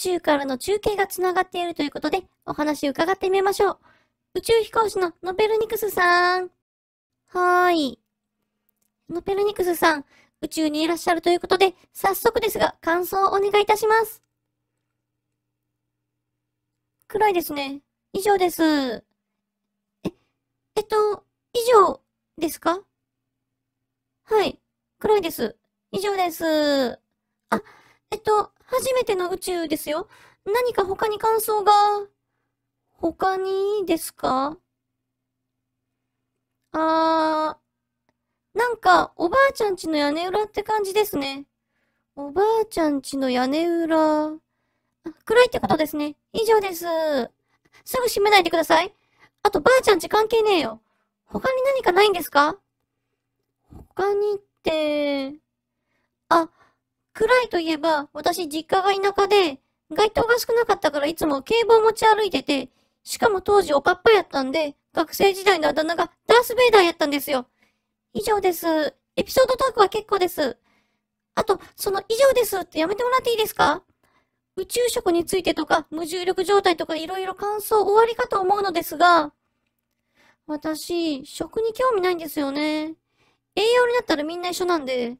宙からの中継がつながっているということで、お話伺ってみましょう。宇宙飛行士のノペルニクスさん。はーい。ノペルニクスさん、宇宙にいらっしゃるということで、早速ですが、感想をお願いいたします。暗いですね。以上です。え、えっと、以上ですかはい。黒いです。以上です。あ、えっと、初めての宇宙ですよ。何か他に感想が。他にですかあー、なんかおばあちゃんちの屋根裏って感じですね。おばあちゃんちの屋根裏。暗いってことですね。以上です。すぐ閉めないでください。あとばあちゃんち関係ねえよ。他に何かないんですか他にって、あ、暗いといえば、私実家が田舎で、街灯が少なかったからいつも警棒持ち歩いてて、しかも当時おかっぱやったんで、学生時代のあだ名がダース・ベイダーやったんですよ。以上です。エピソードトークは結構です。あと、その以上ですってやめてもらっていいですか宇宙食についてとか、無重力状態とかいろいろ感想終わりかと思うのですが、私、食に興味ないんですよね。栄養になったらみんな一緒なんで。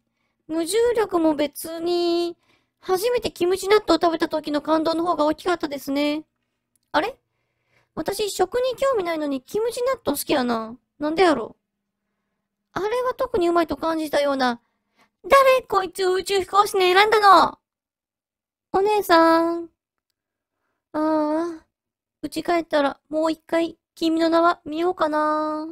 無重力も別に、初めてキムチ納豆を食べた時の感動の方が大きかったですね。あれ私、食に興味ないのにキムチ納豆好きやな。なんでやろあれは特にうまいと感じたような。誰こいつ宇宙飛行士に選んだのお姉さん。ああ、うち帰ったらもう一回君の名は見ようかな。